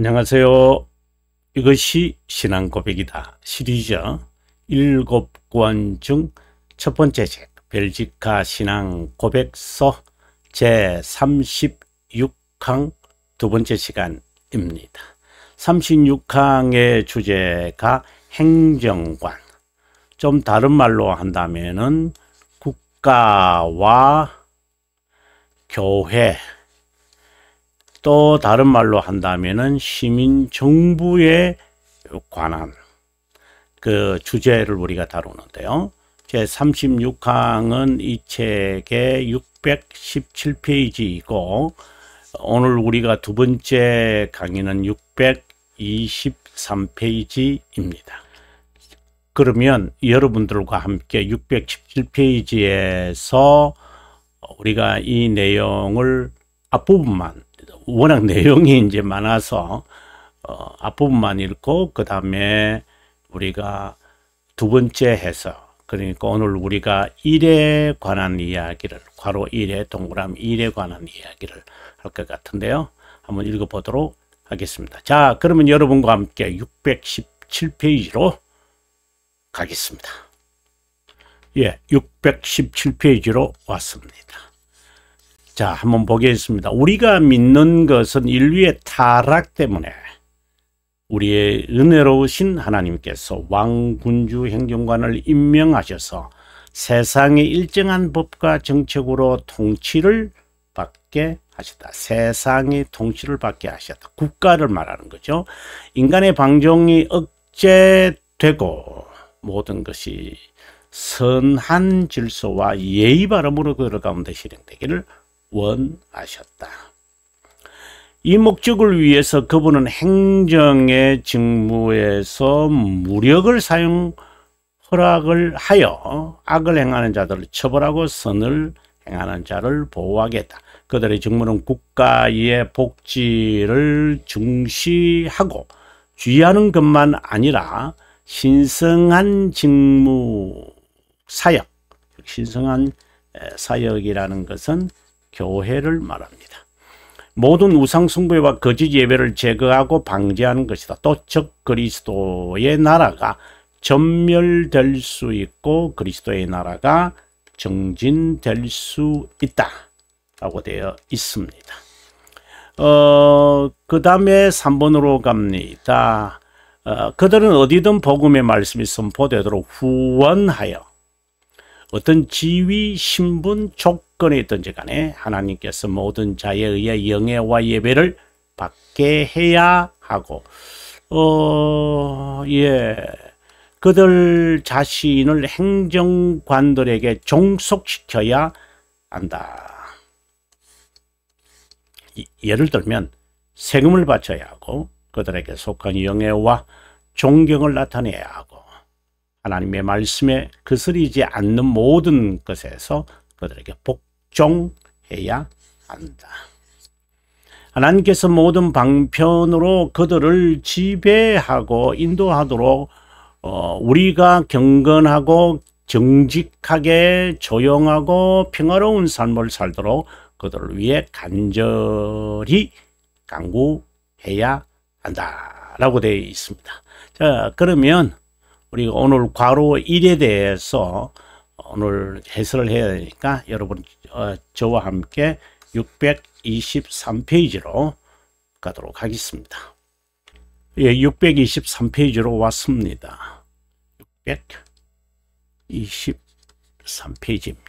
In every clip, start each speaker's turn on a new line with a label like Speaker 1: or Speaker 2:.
Speaker 1: 안녕하세요. 이것이 신앙 고백이다 시리즈 7권 중 첫 번째 책 벨지카 신앙 고백서 제36항 두 번째 시간입니다. 36항의 주제가 행정관 좀 다른 말로 한다면 국가와 교회 또 다른 말로 한다면은 시민 정부에 그 관한 그 주제를 우리가 다루는데요. 제 36항은 이 책의 617페이지이고 오늘 우리가 두 번째 강의는 623페이지입니다. 그러면 여러분들과 함께 617페이지에서 우리가 이 내용을 앞부분만 워낙 내용이 이제 많아서 어, 앞부분만 읽고 그 다음에 우리가 두 번째 해서 그러니까 오늘 우리가 일에 관한 이야기를 괄호 일에 동그라미 일에 관한 이야기를 할 것 같은데요. 한번 읽어보도록 하겠습니다. 자 그러면 여러분과 함께 617페이지로 가겠습니다. 예, 617페이지로 왔습니다. 자, 한번 보겠습니다. 우리가 믿는 것은 인류의 타락 때문에 우리의 은혜로우신 하나님께서 왕군주 행정관을 임명하셔서 세상의 일정한 법과 정책으로 통치를 받게 하셨다. 세상의 통치를 받게 하셨다. 국가를 말하는 거죠. 인간의 방종이 억제되고 모든 것이 선한 질서와 예의 바름으로 걸어가면 되시는 되기를 원하셨다. 이 목적을 위해서 그분은 행정의 직무에서 무력을 사용 허락을 하여 악을 행하는 자들을 처벌하고 선을 행하는 자를 보호하겠다. 그들의 직무는 국가의 복지를 중시하고 주의하는 것만 아니라 신성한 직무 사역, 신성한 사역이라는 것은 교회를 말합니다. 모든 우상 숭배와 거짓 예배를 제거하고 방지하는 것이다. 또 적 그리스도의 나라가 전멸될 수 있고 그리스도의 나라가 정진될 수 있다. 라고 되어 있습니다. 어, 그 다음에 3번으로 갑니다. 어, 그들은 어디든 복음의 말씀이 선포되도록 후원하여 어떤 지위, 신분, 족 건이든지 간에 하나님께서 모든 자에 의해 영예와 예배를 받게 해야 하고 어, 예. 그들 자신을 행정관들에게 종속시켜야 한다. 예를 들면 세금을 바쳐야 하고 그들에게 속한 영예와 존경을 나타내야 하고 하나님의 말씀에 그슬리지 않는 모든 것에서 그들에게 복 복종해야 한다. 하나님께서 모든 방편으로 그들을 지배하고 인도하도록 어, 우리가 경건하고 정직하게 조용하고 평화로운 삶을 살도록 그들을 위해 간절히 강구해야 한다라고 되어 있습니다. 자 그러면 우리가 오늘 과로 1에 대해서 오늘 해설을 해야 되니까 여러분 어, 저와 함께 623페이지로 가도록 하겠습니다. 예, 623페이지로 왔습니다. 623페이지입니다.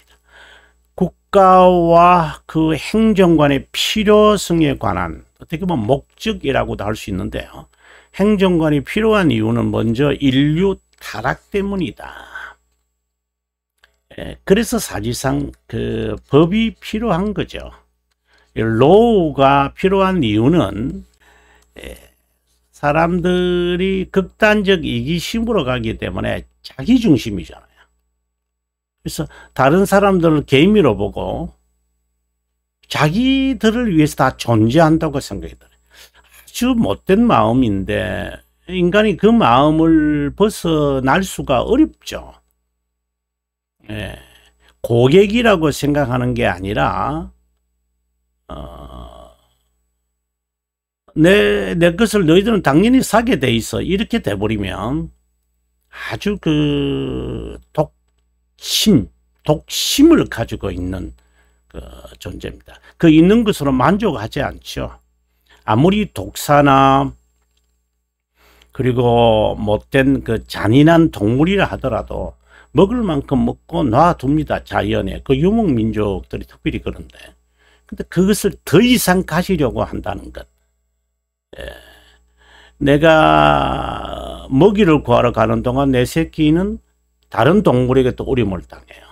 Speaker 1: 국가와 그 행정관의 필요성에 관한 어떻게 보면 목적이라고도 할 수 있는데요. 행정관이 필요한 이유는 먼저 인류 타락 때문이다. 예, 그래서 사실상 그 법이 필요한 거죠. 로우가 필요한 이유는 예, 사람들이 극단적 이기심으로 가기 때문에 자기 중심이잖아요. 그래서 다른 사람들을 개미로 보고 자기들을 위해서 다 존재한다고 생각이 요 아주 못된 마음인데 인간이 그 마음을 벗어날 수가 어렵죠. 예, 고객이라고 생각하는 게 아니라 어, 내, 내 것을 너희들은 당연히 사게 돼 있어. 이렇게 돼버리면 아주 그 독심, 독심을 가지고 있는 그 존재입니다. 그 있는 것으로 만족하지 않죠. 아무리 독사나 그리고 못된 그 잔인한 동물이라 하더라도 먹을 만큼 먹고 놔둡니다. 자연에. 그 유목민족들이 특별히 그런데. 근데 그것을 더 이상 가시려고 한다는 것. 예. 내가 먹이를 구하러 가는 동안 내 새끼는 다른 동물에게 또 오림을 당해요.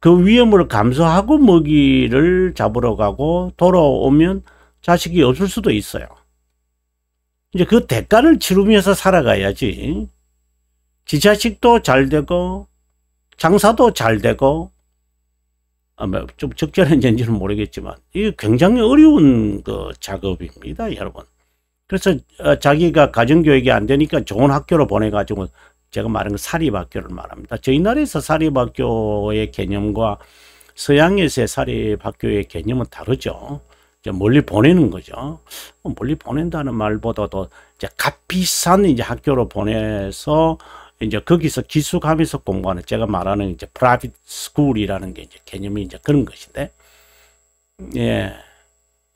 Speaker 1: 그 위험을 감수하고 먹이를 잡으러 가고 돌아오면 자식이 없을 수도 있어요. 이제 그 대가를 치르면서 살아가야지 지자식도 잘 되고 장사도 잘 되고 아마 좀 적절한지는 모르겠지만 이게 굉장히 어려운 그 작업입니다, 여러분. 그래서 어, 자기가 가정교육이 안 되니까 좋은 학교로 보내가지고 제가 말한 그 사립학교를 말합니다. 저희 나라에서 사립학교의 개념과 서양에서의 사립학교의 개념은 다르죠. 이제 멀리 보내는 거죠. 뭐 멀리 보낸다는 말보다도 이제 값비싼 이제 학교로 보내서 이제 거기서 기숙하면서 공부하는 제가 말하는 이제 프라이빗 스쿨이라는 게 이제 개념이 이제 그런 것인데 예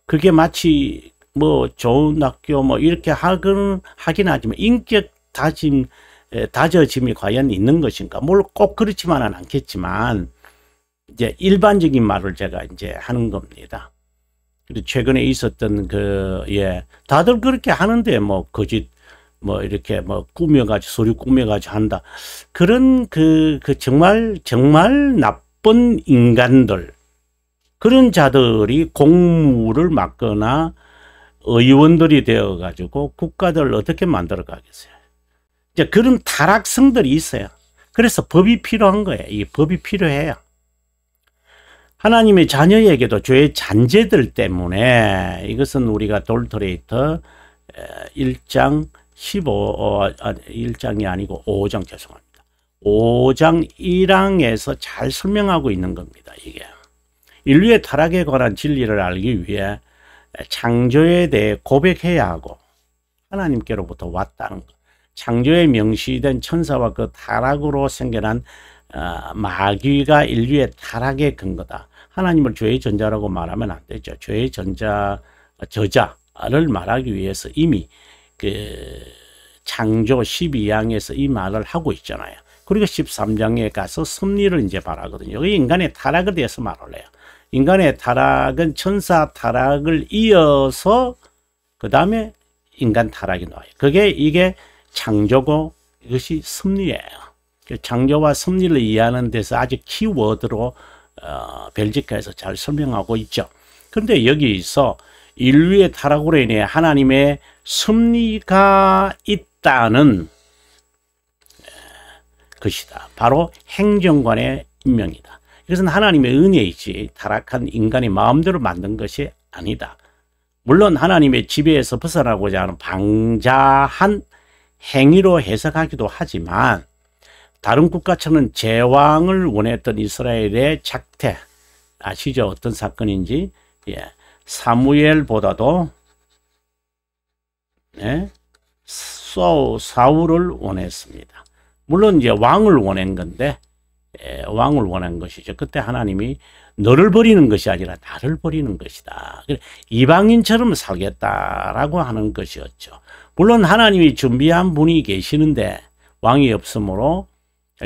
Speaker 1: 그게 마치 뭐 좋은 학교 뭐 이렇게 하긴 하긴 하지만 인격 다짐 예, 다져짐이 과연 있는 것인가 물론 꼭 그렇지만은 않겠지만 이제 일반적인 말을 제가 이제 하는 겁니다. 그리고 최근에 있었던 그예 다들 그렇게 하는데 뭐 거짓 뭐 이렇게 뭐 꾸며가지고 소리 꾸며가지고 한다 그런 그, 그 정말 정말 나쁜 인간들 그런 자들이 공무를 맡거나 의원들이 되어가지고 국가들을 어떻게 만들어 가겠어요. 이제 그런 타락성들이 있어요. 그래서 법이 필요한 거예요. 이 법이 필요해요. 하나님의 자녀에게도 죄의 잔재들 때문에 이것은 우리가 돌트레이터 1장 15일장이 어, 아, 아니고 5장 죄송합니다. 5장 1항에서 잘 설명하고 있는 겁니다. 이게 인류의 타락에 관한 진리를 알기 위해 창조에 대해 고백해야 하고 하나님께로부터 왔다는 것. 창조에 명시된 천사와 그 타락으로 생겨난 어, 마귀가 인류의 타락의 근거다. 하나님을 죄의 전자라고 말하면 안 되죠. 죄의 전자 저자를 말하기 위해서 이미 그 창조 1 2장에서이 말을 하고 있잖아요. 그리고 13장에 가서 섭리를 이제 말하거든요. 여기 인간의 타락에 대해서 말을 해요. 인간의 타락은 천사 타락을 이어서 그 다음에 인간 타락이 나와요. 그게 이게 창조고 이것이 섭리예요. 그 창조와 섭리를 이해하는 데서 아직 키워드로 어, 벨지카에서 잘 설명하고 있죠. 그런데 여기서 인류의 타락으로 인해 하나님의 섭리가 있다는 것이다. 바로 행정관의 임명이다. 이것은 하나님의 은혜이지 타락한 인간이 마음대로 만든 것이 아니다. 물론 하나님의 지배에서 벗어나고자 하는 방자한 행위로 해석하기도 하지만 다른 국가처럼 제왕을 원했던 이스라엘의 작태 아시죠? 어떤 사건인지 예. 사무엘보다도 예? 사 사우를 원했습니다. 물론 이제 왕을 원한 건데 예, 왕을 원한 것이죠. 그때 하나님이 너를 버리는 것이 아니라 나를 버리는 것이다. 이방인처럼 살겠다라고 하는 것이었죠. 물론 하나님이 준비한 분이 계시는데 왕이 없으므로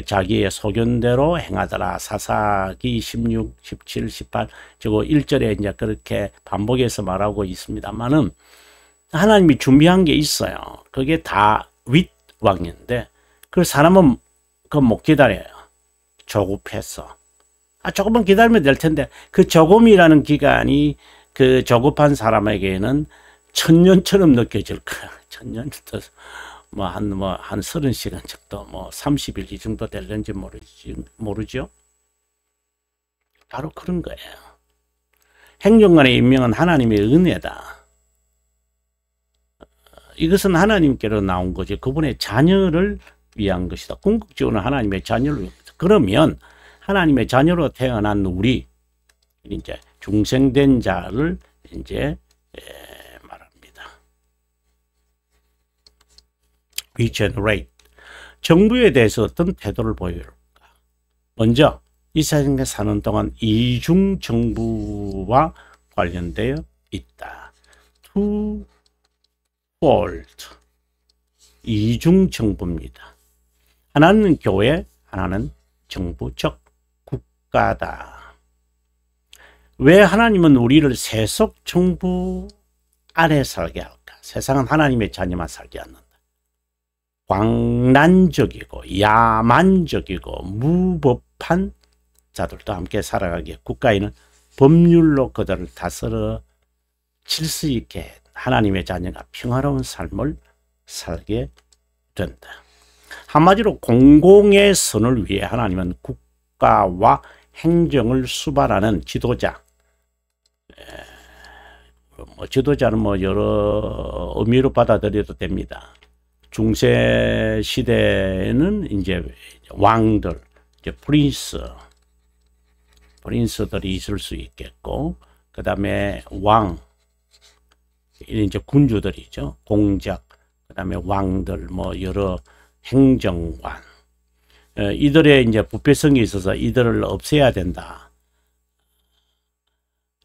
Speaker 1: 자기의 소견대로 행하더라. 사사기 16, 17, 18 저거 1절에 이제 그렇게 반복해서 말하고 있습니다만은 하나님이 준비한 게 있어요. 그게 다 윗왕인데 그 사람은 그못 기다려요. 조급해서. 아, 조금만 기다리면 될 텐데 그 조금이라는 기간이 그 조급한 사람에게는 천년처럼 느껴질 거야. 천년, 뭐, 한, 뭐, 한 서른 시간 정도, 뭐, 삼십 일이 정도 될는지 모르지, 모르죠? 바로 그런 거예요. 행정관의 임명은 하나님의 은혜다. 이것은 하나님께로 나온 거죠. 그분의 자녀를 위한 것이다. 궁극적으로 하나님의 자녀를 위한 것 그러면 하나님의 자녀로 태어난 우리 이제 중생된 자를 이제 예, 말합니다. regenerate 정부에 대해서 어떤 태도를 보여줄까? 먼저 이 세상에 사는 동안 이중 정부와 관련되어 있다. 볼트 이중 정부입니다. 하나는 교회, 하나는 정부 적 국가다. 왜 하나님은 우리를 세속 정부 아래 살게 할까? 세상은 하나님의 자녀만 살게 한다. 광란적이고 야만적이고 무법한 자들도 함께 살아가게 국가에는 법률로 그들을 다스려 칠수 있게 하나님의 자녀가 평화로운 삶을 살게 된다. 한마디로 공공의 선을 위해 하나님은 국가와 행정을 수발하는 지도자, 뭐 지도자는 뭐 여러 의미로 받아들여도 됩니다. 중세 시대에는 이제 왕들, 이제 프린스, 프린스들이 있을 수 있겠고, 그 다음에 왕, 이제 군주들이죠. 공작, 그 다음에 왕들, 뭐 여러 행정관. 이들의 이제 부패성이 있어서 이들을 없애야 된다.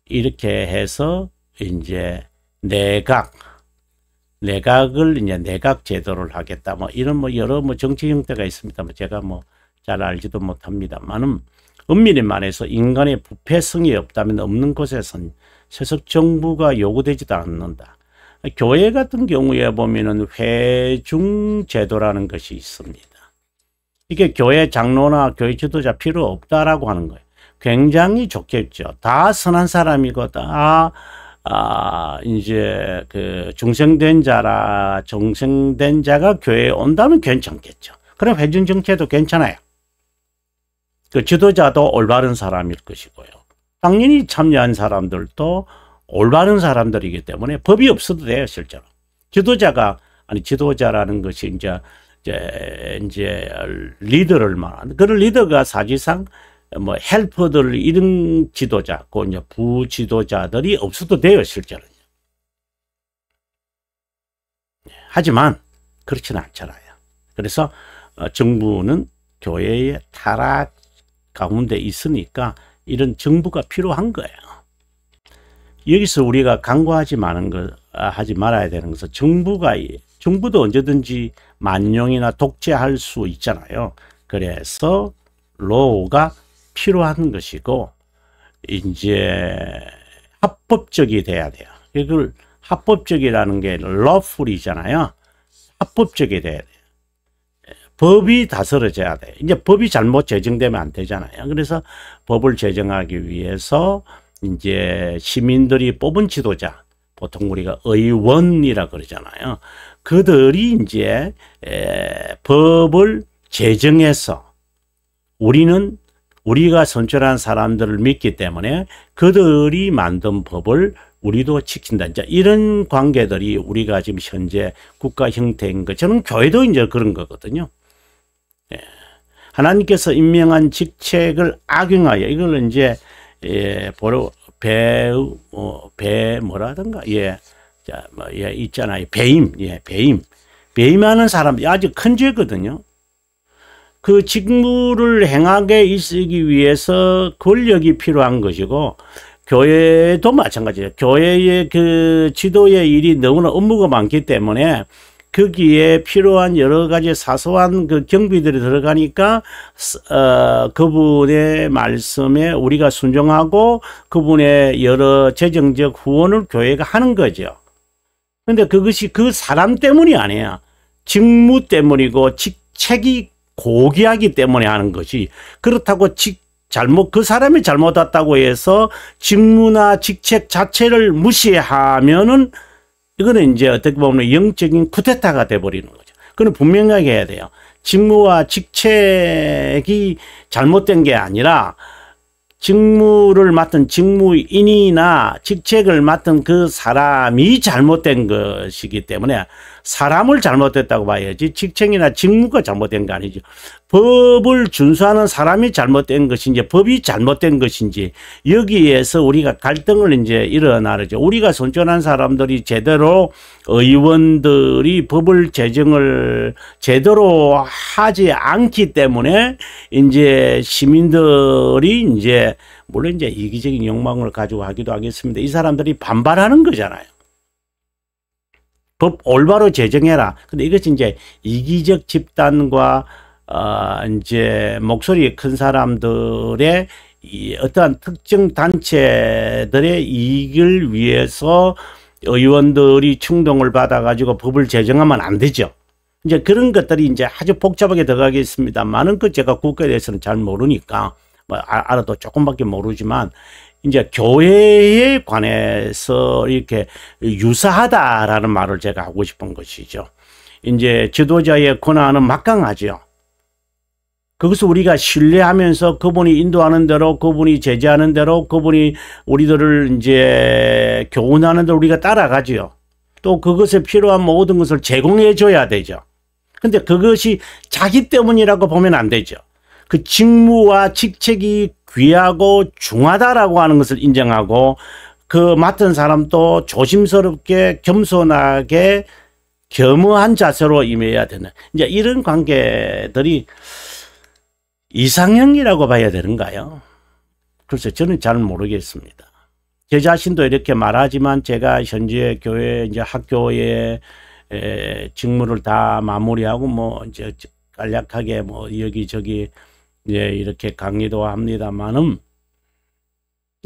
Speaker 1: 이렇게 해서 이제 내각, 내각을 이제 내각 제도를 하겠다. 뭐 이런 뭐 여러 뭐 정치 형태가 있습니다. 뭐 제가 뭐 잘 알지도 못합니다만은 엄밀히 말해서 인간의 부패성이 없다면 없는 곳에선 세속 정부가 요구되지도 않는다. 교회 같은 경우에 보면은 회중 제도라는 것이 있습니다. 이게 교회 장로나 교회 지도자 필요 없다라고 하는 거예요. 굉장히 좋겠죠. 다 선한 사람이고 다 아, 이제 그 중생된 자라 중생된 자가 교회에 온다면 괜찮겠죠. 그럼 회중 정체도 괜찮아요. 그 지도자도 올바른 사람일 것이고요. 당연히 참여한 사람들도 올바른 사람들이기 때문에 법이 없어도 돼요, 실제로. 지도자가, 아니, 지도자라는 것이 이제, 이제, 이제 리더를 말하는, 그런 리더가 사실상 뭐 헬퍼들 이런 지도자, 그 이제 부지도자들이 없어도 돼요, 실제로. 하지만 그렇지 않잖아요. 그래서 어, 정부는 교회의 타락 가운데 있으니까 이런 정부가 필요한 거예요. 여기서 우리가 강구하지 마는 것, 아, 하지 말아야 되는 것은 정부가, 정부도 언제든지 만용이나 독재할 수 있잖아요. 그래서 로우가 필요한 것이고, 이제 합법적이 돼야 돼요. 이걸 합법적이라는 게 러플이잖아요. 합법적이 돼야 돼요. 법이 다스려져야 돼. 이제 법이 잘못 제정되면 안 되잖아요. 그래서 법을 제정하기 위해서 이제 시민들이 뽑은 지도자, 보통 우리가 의원이라 그러잖아요. 그들이 이제 에, 법을 제정해서 우리는 우리가 선출한 사람들을 믿기 때문에 그들이 만든 법을 우리도 지킨다. 이제 이런 관계들이 우리가 지금 현재 국가 형태인 것. 저는 교회도 이제 그런 거거든요. 예. 하나님께서 임명한 직책을 악용하여 이걸 이제 예, 보러 배우 어, 배 뭐라든가 예. 자, 뭐, 예, 있잖아요. 배임. 예, 배임. 배임하는 사람 아주 큰 죄거든요. 그 직무를 행하게 있기 으 위해서 권력이 필요한 것이고 교회도 마찬가지예요. 교회의 그 지도의 일이 너무나 업무가 많기 때문에 거기에 필요한 여러 가지 사소한 그 경비들이 들어가니까 어, 그분의 말씀에 우리가 순종하고 그분의 여러 재정적 후원을 교회가 하는 거죠. 근데 그것이 그 사람 때문이 아니야. 직무 때문이고 직책이 고귀하기 때문에 하는 것이 그렇다고 직 잘못 그 사람이 잘못했다고 해서 직무나 직책 자체를 무시하면은 이거는 이제 어떻게 보면 영적인 쿠데타가 돼버리는 거죠. 그건 분명하게 해야 돼요. 직무와 직책이 잘못된 게 아니라 직무를 맡은 직무인이나 직책을 맡은 그 사람이 잘못된 것이기 때문에 사람을 잘못됐다고 봐야지 직책이나 직무가 잘못된 거 아니죠. 법을 준수하는 사람이 잘못된 것인지 법이 잘못된 것인지 여기에서 우리가 갈등을 이제 일어나죠. 우리가 선전한 사람들이 제대로 의원들이 법을 제정을 제대로 하지 않기 때문에 이제 시민들이 이제 물론 이제 이기적인 욕망을 가지고 하기도 하겠습니다. 이 사람들이 반발하는 거잖아요. 법 올바로 제정해라. 근데 이것이 이제 이기적 집단과 어 이제 목소리 큰 사람들의 이 어떠한 특정 단체들의 이익을 위해서 의원들이 충동을 받아가지고 법을 제정하면 안 되죠. 이제 그런 것들이 이제 아주 복잡하게 들어가겠습니다만은 그 제가 국가에 대해서는 잘 모르니까 뭐 아, 알아도 조금밖에 모르지만 이제 교회에 관해서 이렇게 유사하다라는 말을 제가 하고 싶은 것이죠. 이제 지도자의 권한은 막강하죠. 그것을 우리가 신뢰하면서 그분이 인도하는 대로, 그분이 제재하는 대로, 그분이 우리들을 이제 교훈하는 대로 우리가 따라가지요. 또 그것에 필요한 모든 것을 제공해 줘야 되죠. 근데 그것이 자기 때문이라고 보면 안 되죠. 그 직무와 직책이 귀하고 중하다라고 하는 것을 인정하고 그 맡은 사람도 조심스럽게 겸손하게 겸허한 자세로 임해야 되는 이제 이런 관계들이 이상형이라고 봐야 되는가요? 글쎄 저는 잘 모르겠습니다. 제 자신도 이렇게 말하지만 제가 현재 교회 이제 학교에 에, 직무를 다 마무리하고 뭐 이제 간략하게 뭐 여기저기 예, 이렇게 강의도 합니다만은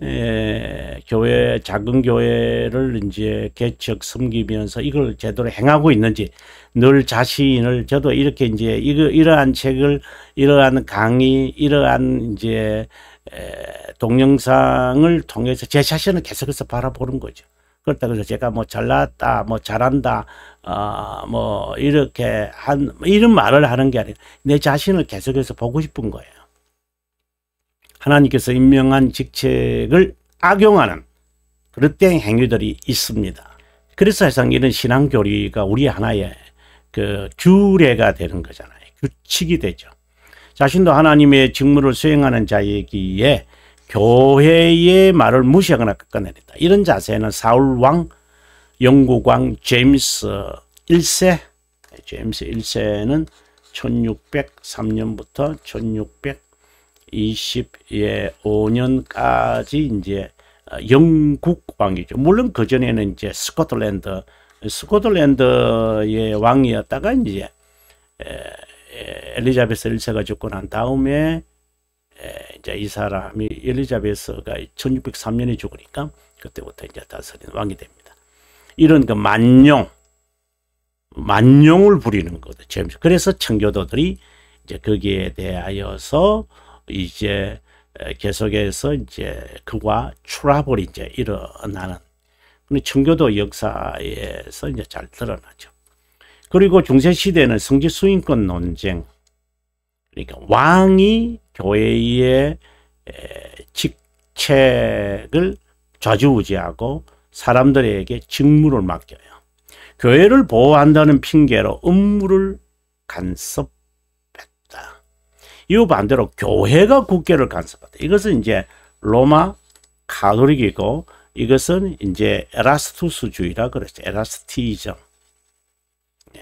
Speaker 1: 예, 교회 작은 교회를 이제 개척 섬기면서 이걸 제대로 행하고 있는지 늘 자신을 저도 이렇게 이제 이거 이러한 책을 이러한 강의 이러한 이제 에, 동영상을 통해서 제 자신을 계속해서 바라보는 거죠. 그렇다고 제가 뭐 잘났다, 뭐 잘한다, 어, 뭐 이렇게 한 이런 말을 하는 게 아니라 내 자신을 계속해서 보고 싶은 거예요. 하나님께서 임명한 직책을 악용하는 그릇된 행위들이 있습니다. 그래서 사상 이런 신앙교리가 우리 하나의 그 규례가 되는 거잖아요. 규칙이 되죠. 자신도 하나님의 직무를 수행하는 자이기에 교회의 말을 무시하거나 깎아내린다. 이런 자세는 사울왕, 영국왕 제임스 1세, 제임스 1세는 1603년부터 1600 2005년까지 이제 어, 영국 왕이죠. 물론 그 전에는 이제 스코틀랜드 스코틀랜드의 왕이었다가 이제 엘리자베스 1세가 죽고 난 다음에 이제 이 사람이 엘리자베스가 1603년에 죽으니까 그때부터 이제 다스린 왕이 됩니다. 이런 그 만용 만용을 부리는 거죠. 그래서 청교도들이 이제 거기에 대하여서 이제 계속해서 이제 그와 추라을이제 일어나는 근데 청교도 역사에서 이제 잘 드러나죠. 그리고 중세시대는 성지 수인권 논쟁 그러니까 왕이 교회의 직책을 좌지우지하고 사람들에게 직무를 맡겨요. 교회를 보호한다는 핑계로 업무를 간섭 이후 반대로 교회가 국교를 간섭한다. 이것은 이제 로마 가톨릭이고 이것은 이제 에라스투스주의라 그랬죠. 에라스티즘. 예.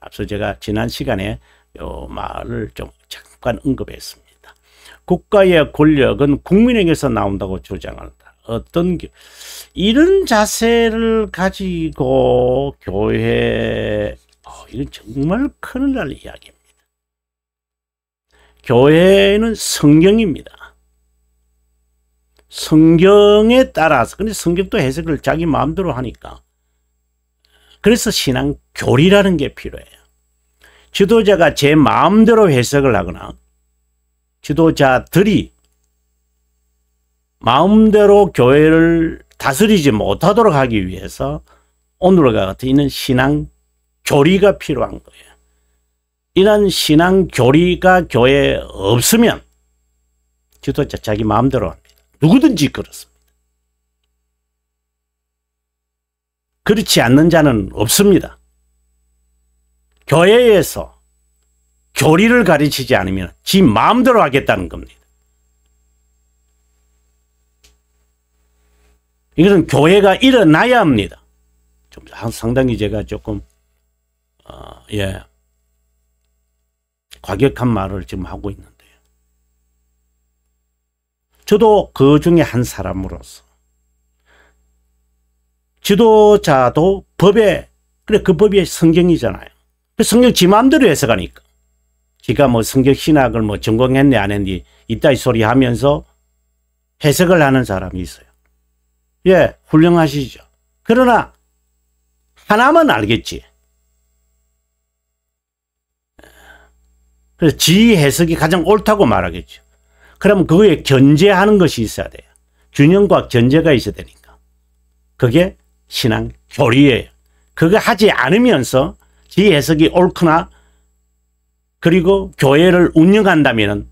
Speaker 1: 앞서 제가 지난 시간에 요 말을 좀 잠깐 언급했습니다. 국가의 권력은 국민에게서 나온다고 주장한다. 어떤 이런 자세를 가지고 교회 어, 이건 정말 큰일 날 이야기입니다. 교회는 성경입니다. 성경에 따라서 근데 성경도 해석을 자기 마음대로 하니까 그래서 신앙 교리라는 게 필요해요. 지도자가 제 마음대로 해석을 하거나 지도자들이 마음대로 교회를 다스리지 못하도록 하기 위해서 오늘과 같은 이런 신앙 교리가 필요한 거예요. 이런 신앙 교리가 교회에 없으면 지도자 자기 마음대로 합니다. 누구든지 그렇습니다. 그렇지 않는 자는 없습니다. 교회에서 교리를 가르치지 않으면 지 마음대로 하겠다는 겁니다. 이것은 교회가 일어나야 합니다. 좀 상당히 제가 조금 어, 예 과격한 말을 지금 하고 있는데요. 저도 그 중에 한 사람으로서 지도자도 법에 그래 그 법이 성경이잖아요. 그 성경 지 마음대로 해석하니까. 지가 뭐 성경 신학을 뭐 전공했네 안 했니 이따 소리 하면서 해석을 하는 사람이 있어요. 예, 훌륭하시죠. 그러나 하나만 알겠지. 그래서 지 해석이 가장 옳다고 말하겠죠. 그러 그거에 견제하는 것이 있어야 돼요. 균형과 견제가 있어야 되니까. 그게 신앙 교리예요. 그거 하지 않으면서 지 해석이 옳거나 그리고 교회를 운영한다면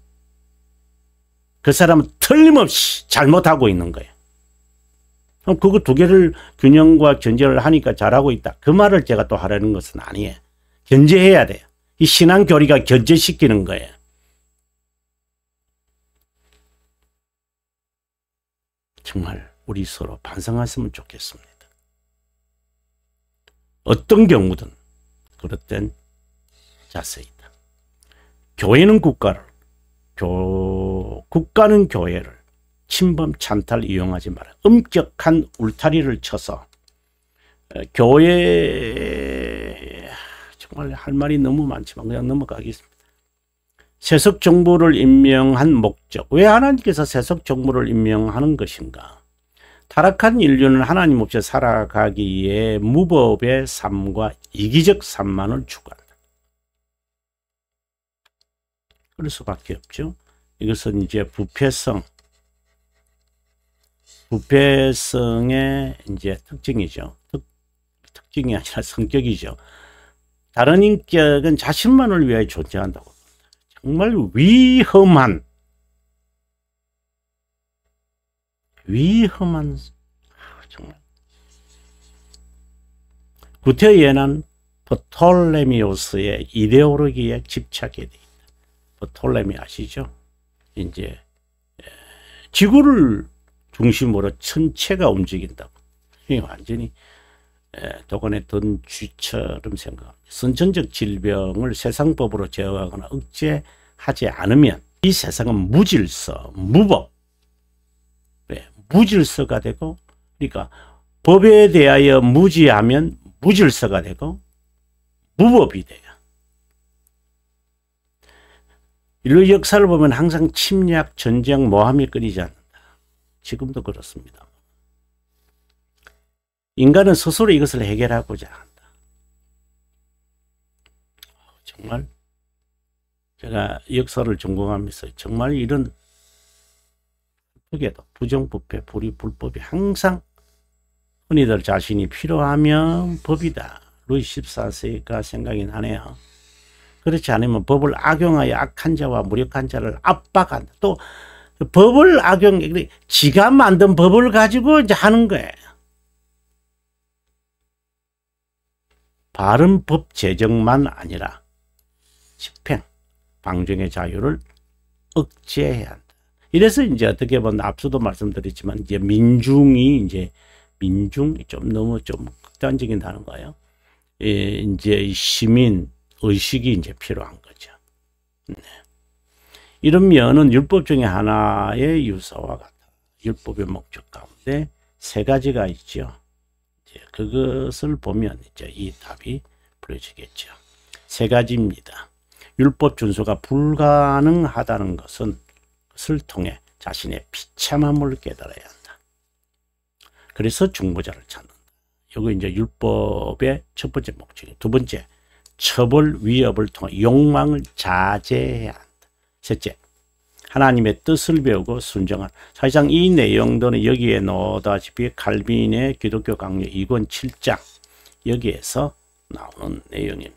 Speaker 1: 그 사람은 틀림없이 잘못하고 있는 거예요. 그럼 그거 두 개를 균형과 견제를 하니까 잘하고 있다. 그 말을 제가 또 하라는 것은 아니에요. 견제해야 돼요. 이 신앙 교리가 견제시키는 거예요. 정말 우리 서로 반성하시면 좋겠습니다. 어떤 경우든 그릇된 자세이다. 교회는 국가를, 교, 국가는 교회를 침범, 찬탈 이용하지 마라. 엄격한 울타리를 쳐서 어, 교회 정말 할 말이 너무 많지만 그냥 넘어가겠습니다. 세석 정부를 임명한 목적. 왜 하나님께서 세석 정부를 임명하는 것인가? 타락한 인류는 하나님 없이 살아가기에 무법의 삶과 이기적 삶만을 추구한다. 그럴 수밖에 없죠. 이것은 이제 부패성, 부패성의 이제 특징이죠. 특, 특징이 아니라 성격이죠. 다른 인격은 자신만을 위해 존재한다고 정말 위험한 위험한 아, 정말 구태의는 버톨레미우스의 이데올로기에 집착이 돼 있다. 버톨레미 아시죠? 이제 지구를 중심으로 천체가 움직인다고. 완전히 도건에 예, 든 쥐처럼 생각합니다. 선천적 질병을 세상법으로 제어하거나 억제하지 않으면 이 세상은 무질서, 무법, 네, 무질서가 되고 그러니까 법에 대하여 무지하면 무질서가 되고 무법이 돼요. 인류 역사를 보면 항상 침략, 전쟁, 모함이 끊이지 않는다. 지금도 그렇습니다. 인간은 스스로 이것을 해결하고자 한다. 정말 제가 역사를 전공하면서 정말 이런 슬게도 부정부패, 불의, 불법이 항상 흔히들 자신이 필요하면 법이다. 루이 14세가 생각이 나네요. 그렇지 않으면 법을 악용하여 악한 자와 무력한 자를 압박한다. 또 법을 악용, 지가 만든 법을 가지고 이제 하는 거예요. 발음법 제정만 아니라 집행, 방정의 자유를 억제해야 한다. 이래서 이제 어떻게 보면 앞서도 말씀드렸지만 이제 민중이 이제 민중이 좀 너무 좀 극단적인 단어가요. 예, 이제 시민 의식이 이제 필요한 거죠. 네. 이러면은 율법 중에 하나의 유사와 같다. 율법의 목적 가운데 세 가지가 있죠. 이제 그것을 보면 이제 이 답이 보여지겠죠. 세 가지입니다. 율법 준수가 불가능하다는 것은 그것을 통해 자신의 비참함을 깨달아야 한다. 그래서 중보자를 찾는다. 이거 이제 율법의 첫 번째 목적이. 두 번째, 처벌 위협을 통해 욕망을 자제해야 한다. 셋째, 하나님의 뜻을 배우고 순정한 사실상 이 내용들은 여기에 넣어다시피 갈빈의 기독교 강력 2권 7장 여기에서 나오는 내용입니다.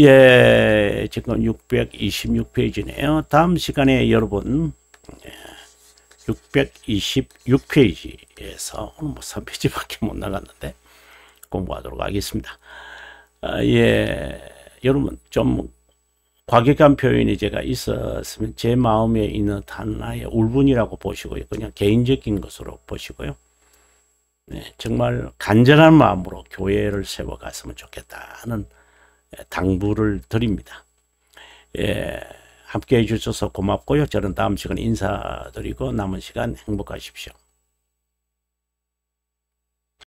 Speaker 1: 예, 지금 626페이지네요. 다음 시간에 여러분 626페이지에서 예, 오늘 뭐 3페이지밖에 못 나갔는데 공부하도록 하겠습니다. 아, 예, 여러분 좀 과격한 표현이 제가 있었으면 제 마음에 있는 하나의 울분이라고 보시고요. 그냥 개인적인 것으로 보시고요. 네, 정말 간절한 마음으로 교회를 세워갔으면 좋겠다는 예, 당부를 드립니다. 예, 함께 해주셔서 고맙고요. 저는 다음 시간 에 인사드리고 남은 시간 행복하십시오.